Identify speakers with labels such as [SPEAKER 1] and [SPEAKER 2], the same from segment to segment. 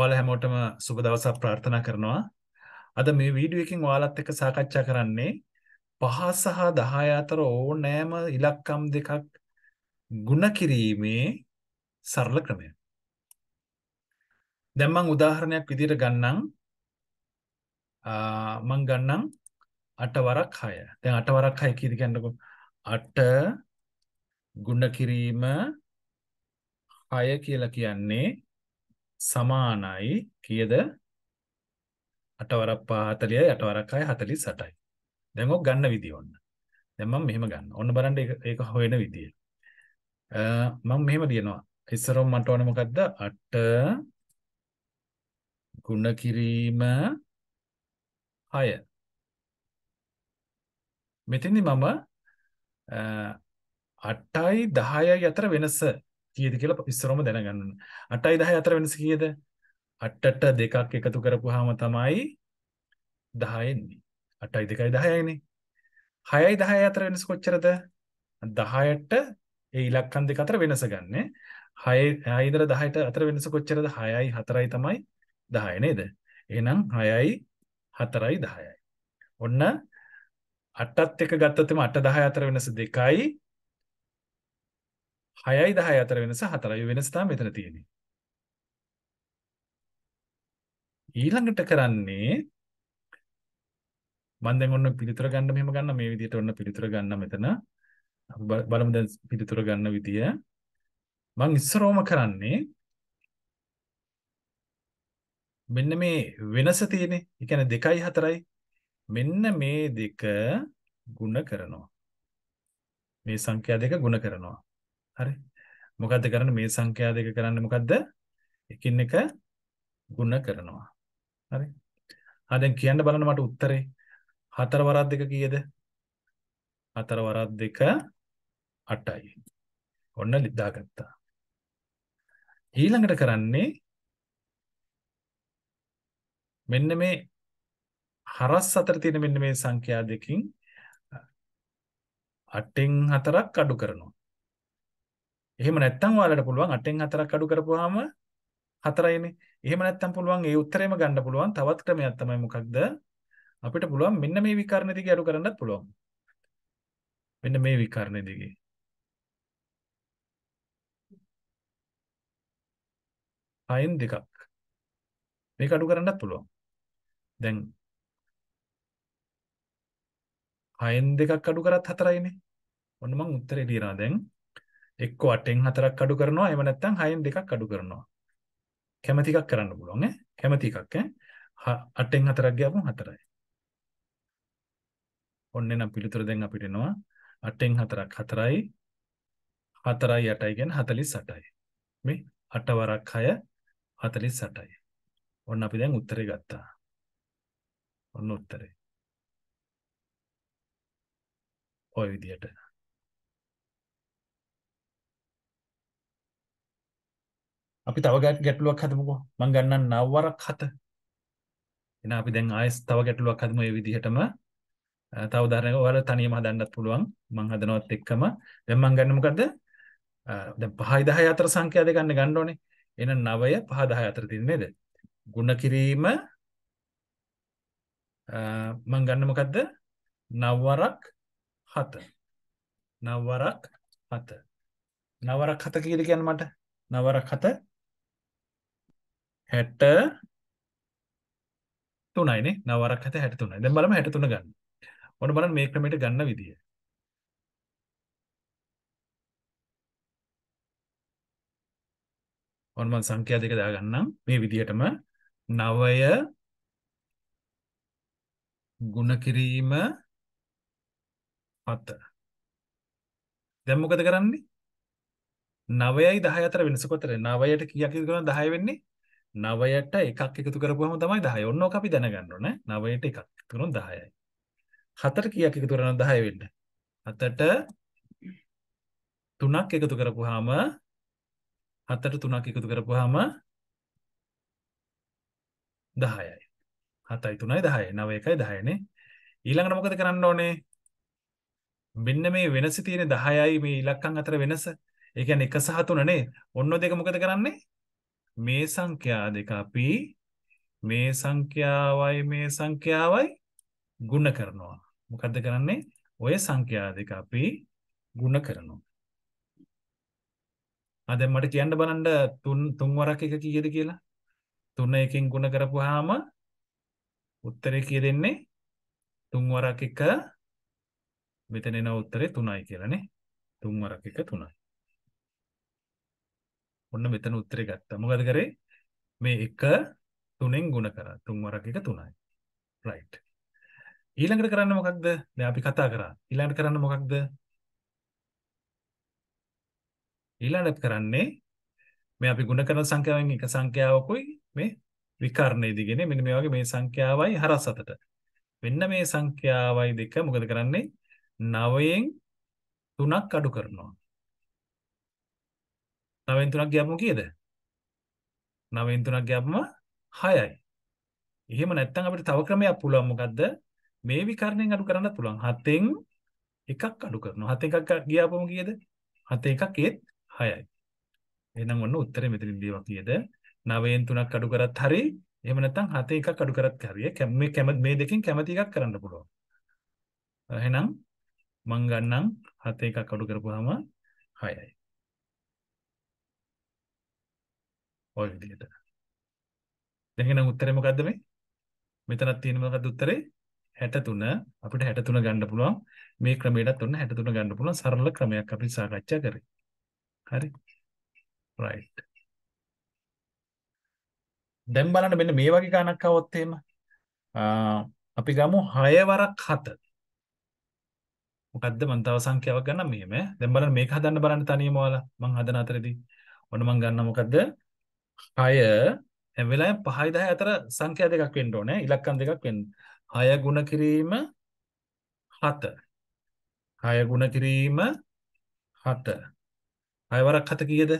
[SPEAKER 1] ඔයාලා හැමෝටම සුබ දවසක් ප්‍රාර්ථනා කරනවා. අද මේ වීඩියෝ එකෙන් ඔයාලත් එක්ක සාකච්ඡා කරන්නේ 5 සහ 10 අතර ඕනෑම ඉලක්කම් දෙකක් ಗುಣ කිරීමේ සරල ක්‍රමය. දැන් මම උදාහරණයක් විදිහට ගන්නම්. මම ගන්නම් 8 වරක් 6. දැන් 8 වරක් 6 කියද කියන්නකො 8 ಗುಣ කිරීම 6 කියලා කියන්නේ සමානයි කීයද 8 වරක් 5 40යි 8 වරක් 6 48යි. දැන් ඔක් ගන්න විදිය ඔන්න. දැන් මම මෙහෙම ගන්න. ඔන්න බලන්න ඒක ඒක හොයන විදිය. අ මම මෙහෙම ලියනවා. ඉස්සරොම් මට ඕනේ මොකද්ද? 8 ගුණ කිරීම 6. මෙතෙන්දි මම 8යි 10යි අතර වෙනස කියද කියලා ඉස්සරම දැනගන්නන්න අටයි දහ අතර වෙනස කියද අට්ටට දෙකක් එකතු කරපු හාම තමයි දහයෙන්නේ අටයි දෙකයි දහයයිනේ හයයි දහය අතර වෙනස් කොච්චරද දහයට ඒ ඉලක්කන් දෙක අතර වෙනස ගන්න හය හයිදර දහයට අතර වෙනස කොච්චරද හයයි හතරයි තමයි දහය නේද එහෙනම් හයයි හතරයි දහයයි ඔන්න අටත් එක ගත්තතම අට දහය අතර වෙනස දෙකයි 6යි 10 අතර වෙනස 4යි වෙනස තමයි මෙතන තියෙන්නේ. ඊළඟට කරන්නේ මම දැන් ඔන්න පිළිතුර ගන්න මෙහෙම ගන්න මේ විදිහට ඔන්න පිළිතුර ගන්න මෙතන අපි බලමු දැන් පිළිතුර ගන්න විදිය. මම ඉස්සරෝම කරන්නේ මෙන්න මේ වෙනස තියෙන්නේ. ඒ කියන්නේ 2යි 4යි. මෙන්න මේ දෙක ගුණ කරනවා. මේ සංඛ්‍යා දෙක ගුණ කරනවා. හරි. මොකද්ද කරන්නේ මේ සංඛ්‍යා දෙක කරන්නේ මොකද්ද? එකින් එක ගුණ කරනවා. හරි. ආ දැන් කියන්න බලන්න මට උත්තරේ. හතර වරක් දෙක කීයද? හතර වරක් දෙක 8යි. ඔන්න ලිදාගත්තා. ඊළඟට කරන්නේ මෙන්න මේ හරස් අතර තියෙන මෙන්න මේ සංඛ්‍යා දෙකෙන් 8න් 4ක් අඩු කරනවා. එහෙම නැත්නම් ඔයාලට පුළුවන් 8න් 4ක් අඩු කරපුවාම 4යිනේ. එහෙම නැත්නම් පුළුවන් ඒ උත්තරේම ගන්න පුළුවන් තවත් ක්‍රමයක් තමයි මොකක්ද? අපිට පුළුවන් මෙන්න මේ විකර්ණ දිගේ අඩු කරන්නත් පුළුවන්. මෙන්න මේ විකර්ණ දිගේ. පයින් දෙකක්. මේක අඩු කරන්නත් පුළුවන්. දැන් හයෙන් දෙකක් අඩු කරත් හතරයිනේ. ඔන්න මම උත්තරේ ලියනවා දැන්. එක්ක 8ෙන් 4ක් අඩු කරනවා එහෙම නැත්නම් 6ෙන් 2ක් අඩු කරනවා. කැමති එකක් කරන්න පුළුවන් ඈ. කැමති එකක් ඈ. 8ෙන් 4ක් ගියාම 4යි. ඔන්න එන පිළිතුර දැන් අපිට එනවා 8ෙන් 4ක් 4යි 4යි 8යි කියන්නේ 48යි. මේ 8 වරක් 6 48යි. ඔන්න අපි දැන් උත්තරේ ගත්තා. ඔන්න උත්තරේ. ඔය විදිහට අපි තව ගැටලුවක් හදමුකෝ මං ගන්නම් නවවරක් හත එහෙනම් අපි දැන් ආයෙත් තව ගැටලුවක් හදමු මේ විදිහටම තව උදාහරණයක් ඔයාලා තනියම හදන්නත් පුළුවන් මං හදනවත් එක්කම දැන් මං ගන්න මොකද දැන් 5යි 10යි අතර සංඛ්‍යා දෙක ගන්න ගන්න ඕනේ එහෙනම් 9 5 10 අතර තියෙන නේද ಗುಣ කිරීම මං ගන්න මොකද්ද නවවරක් 7 නවවරක් 7 නවවරක් 7 කියලා කියන්නේ මට නවවරක් 7 හැට තුනයිනේ නවරක් හත හැට තුනයි දැන් බලමු හැට තුන ගන්න ඔන්න බලන්න මේ ක්‍රමයට ගන්න විදිය ඔන්න මම සංඛ්‍යා දෙක දාගන්නම් මේ විදියටම නවය ගුණ කිරීම හත දැන් මොකද කරන්නේ 9යි 10 අතර වෙනස කොතරේ 9යට කීයක් ඉද කරන 10 වෙන්නේ 9ට එකක් එකතු කරපුවම තමයි 10. ඔන්න ඕක අපි දැනගන්න ඕනේ. 9ට එකක් එකතු කරනොත් 10යි. 7ට කීයක් එකතු කරනොත් 10 වෙන්නේ? 7ට 3ක් එකතු කරපුවාම 7ට 3ක් එකතු කරපුවාම 10යි. 7යි 3යි 10යි. 9 එකයි 10යි නේ. ඊළඟට මොකද කරන්න ඕනේ? මෙන්න මේ වෙනස තියෙන 10යි මේ ඉලක්කම් අතර වෙනස. ඒ කියන්නේ 1 සහ 3 නේ. ඔන්න ඔය දෙක මොකද කරන්නේ? මේ සංඛ්‍යා දෙක අපි මේ සංඛ්‍යාවයි මේ සංඛ්‍යාවයි ගුණ කරනවා. මොකද්ද කරන්නේ? ඔය සංඛ්‍යා දෙක අපි ගුණ කරනවා. ආ දැන් මට කියන්න බලන්න තුන් තුන් වරක් එක කීයද කියලා? තුන එකෙන් ගුණ කරපුවාම උත්තරේ කිය දෙන්නේ තුන් වරක් එක මෙතන එන උත්තරේ 3යි කියලානේ. තුන් වරක් එක 3යි. ඔන්න මෙතන උත්තරේ ගත්තා. මොකද කරේ? මේ 1 3ෙන් ගුණ කරා. 3 වරක් 1 3යි. right. ඊළඟට කරන්න මොකක්ද? දැන් අපි කතා කරා. ඊළඟට කරන්න මොකක්ද? ඊළඟට කරන්නේ මේ අපි ගුණ කරන සංඛ්‍යාවෙන් එක සංඛ්‍යාවකුයි මේ විකර්ණය දිගනේ මෙන්න මේ වගේ මේ සංඛ්‍යාවයි හරස් අතට. මෙන්න මේ සංඛ්‍යාවයි දෙක මොකද කරන්නේ? 9ෙන් 3ක් අඩු කරනවා. 9න් 3ක් ගියපම කීයද? 9න් 3ක් ගියපම 6යි. එහෙම නැත්නම් අපිට තව ක්‍රමයක් පුළුවන් මොකද්ද? මේ විකරණයෙන් අඩු කරන්න පුළුවන්. 7න් එකක් අඩු කරනවා. 7 එකක් ගියාපම කීයද? 7 එකක් ඒත් 6යි. එහෙනම් ඔන්න උත්තරේ මෙතනින් දීවා කීයද? 9න් 3ක් අඩු කරත් හරි එහෙම නැත්නම් 7 එකක් අඩු කරත් හරි මේ කැමති මේ දෙකෙන් කැමති එකක් කරන්න පුළුවන්. එහෙනම් මං ගන්නම් 7 එකක් අඩු කරපුවාම 6යි. ඔය විදිහට. දැන් එහෙනම් උත්තරේ මොකද්ද මේ? මෙතනක් තියෙන මොකද්ද උත්තරේ? 63 අපිට 63 ගන්න පුළුවන්. මේ ක්‍රමයටත් ඔන්න 63 ගන්න පුළුවන් සරල ක්‍රමයක් අපි සාකච්ඡා කරේ. හරි. right. දැන් බලන්න මෙන්න මේ වගේ ගණක් આવොත් එහෙම අපි ගමු 6 වරක් 7. මොකද්ද මම තව සංඛ්‍යාවක් ගන්න මෙහෙම. දැන් බලන්න මේක හදන්න බලන්න තනියම ඔයාලා. මම හදන අතරේදී ඔන්න මම ගන්න මොකද්ද? 6 හැම වෙලාවෙම 5යි 10 අතර සංඛ්‍යා දෙකක් වෙන්න ඕනේ. ඉලක්කම් දෙකක් වෙන්න. 6 ගුණ කිරීම 7. 6 ගුණ කිරීම 7. 6 වරක් 7 කීයද?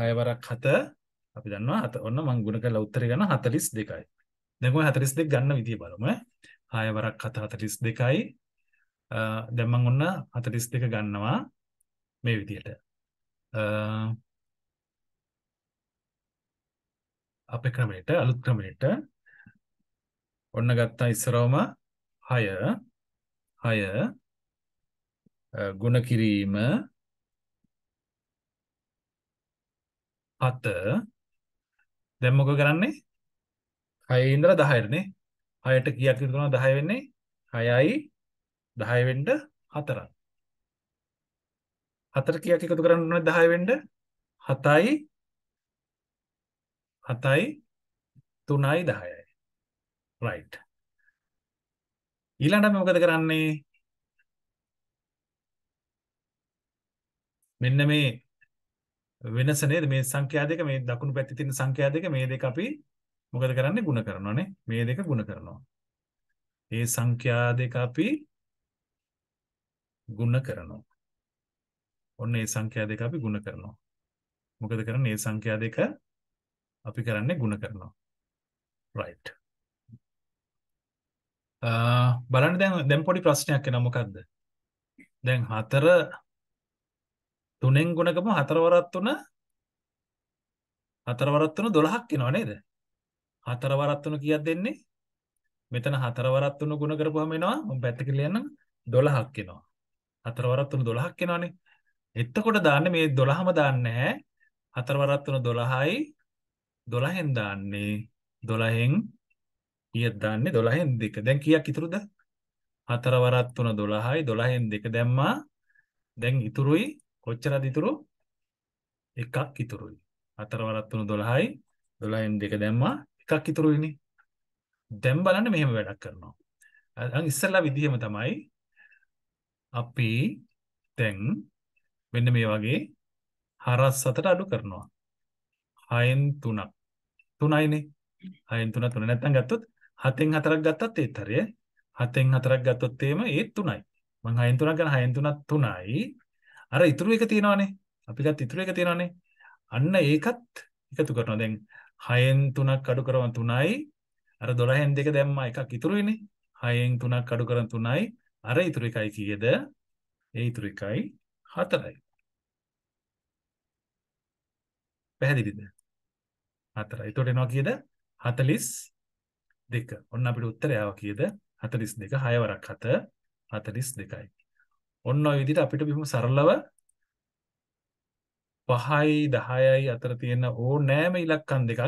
[SPEAKER 1] 6 වරක් 7 අපි දන්නවා ඔන්න මම ගුණ කරලා උත්තරේ ගන්න 42යි. දැන් ඔය 42 ගන්න විදිය බලමු ඈ. 6 වරක් 7 42යි. දැන් මම ඔන්න 42 ගන්නවා මේ විදියට. අපේ ක්‍රමයට අලුත් ක්‍රමයට ඔන්න ගත්තා ඉස්සරවම 6 6 ගුණ කිරීම 7 දැන් මොකද කරන්නේ 6 ඉඳලා 10ට නේ 6ට කීයක් ඉතුරු කරනවා 10 වෙන්නේ 6යි 10 වෙන්න 4ක් 4ට කීයක් එකතු කරන්න ඕනේ 10 වෙන්න 7යි හතයි තුනයි දහයයි රයිට් ඊළඟට මොකද කරන්නේ මෙන්න මේ වෙනස නේද මේ සංඛ්‍යා දෙක මේ දකුණු පැත්තේ තියෙන සංඛ්‍යා දෙක මේ දෙක අපි මොකද කරන්නේ ಗುಣ කරනවානේ මේ දෙක ಗುಣ කරනවා ඒ සංඛ්‍යා දෙක අපි ಗುಣ කරනවා ඔන්න ඒ සංඛ්‍යා දෙක අපි ಗುಣ කරනවා මොකද කරන්නේ ඒ සංඛ්‍යා දෙක අපි කරන්නේ ಗುಣ කරනවා. right. බලන්න දැන් දැන් පොඩි ප්‍රශ්නයක් එනවා මොකද්ද? දැන් හතර තුනෙන් ගුණකම හතර වරක් තුන හතර වරක් තුන 12ක් එනවා නේද? හතර වරක් තුන කීයක් දෙන්නේ? මෙතන හතර වරක් තුන ගුණ කරපුවම එනවා මම පැත්තක ලියන්නම් 12ක් එනවා. හතර වරක් තුන 12ක් එනවනේ. එතකොට දාන්න මේ 12ම දාන්නේ නැහැ. හතර වරක් තුන 12යි 12න් දාන්නේ 12න් 10ක් දාන්නේ 12න් 2. දැන් කීයක් ඉතුරුද? 4 වරක් 3 12යි 12න් 2 දැම්මා. දැන් ඉතුරුයි කොච්චරද ඉතුරු? එකක් ඉතුරුයි. 4 වරක් 3 12යි 12න් 2 දැම්මා. එකක් ඉතුරුයිනේ. දැන් බලන්න මෙහෙම වැඩක් කරනවා. අන් ඉස්සෙල්ලා විදිහම තමයි අපි දැන් මෙන්න මේ වගේ හරස් අතට අඩු කරනවා. හයෙන් තුනක් තුනයිනේ හයෙන් තුන තුන නැත්තම් ගත්තොත් හතෙන් හතරක් ගත්තත් ඒත් හරිය හතෙන් හතරක් ගත්තොත් එම ඒත් තුනයි මං හයෙන් තුනක් ගන්න හයෙන් තුනක් තුනයි අර ඉතුරු එක තියෙනවානේ අපිටත් ඉතුරු එක තියෙනවානේ අන්න ඒකත් එකතු කරනවා දැන් හයෙන් තුනක් අඩු කරවන තුනයි අර 12න් දෙක දැම්මා එකක් ඉතුරු වෙන්නේ හයෙන් තුනක් අඩු කරන තුනයි අර ඉතුරු එකයි කීයද ඒ ඉතුරු එකයි හතරයි පැහැදිලිද හතර එතොට එනවා කියද හතලිස් දෙක ඔන්න අපිට උත්තරයාව කියද හතලිස් දෙක හයවරක් හත හතලිස් දෙකයි ඔන්න විදිට අපිට බිහම සරලව පහයි දහයයි අතර තියෙන ඕ නෑම ඉලක්කන් දෙකක්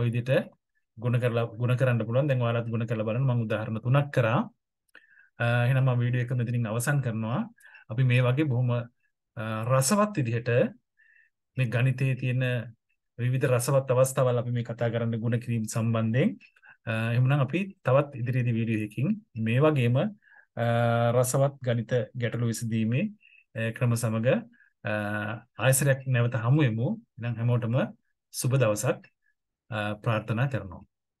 [SPEAKER 1] ඔයිදිට ගුණ කරලා ගුණ කරන්න පුළුවන් දැන් ඔයාලත් ගුණ කරලා බලන්න මම උදාහරණ තුනක් කරා එහෙනම් මම වීඩියෝ එක මෙතනින් අවසන් කරනවා අපි මේ වගේ බොහොම රසවත් විදිහට මේ ගණිතයේ තියෙන විවිධ රසවත් අවස්ථාවල් අපි මේ කතා කරන්න ගුණ කිරීම සම්බන්ධයෙන් එහෙනම් අපි තවත් ඉදිරියේදී වීඩියෝ එකකින් මේ වගේම රසවත් ගණිත ගැටලු විසඳීමේ ක්‍රම සමග ආයසරයක් නැවත හමු වෙමු. එහෙනම් හැමෝටම සුබ දවසක් ප්‍රාර්ථනා කරනවා.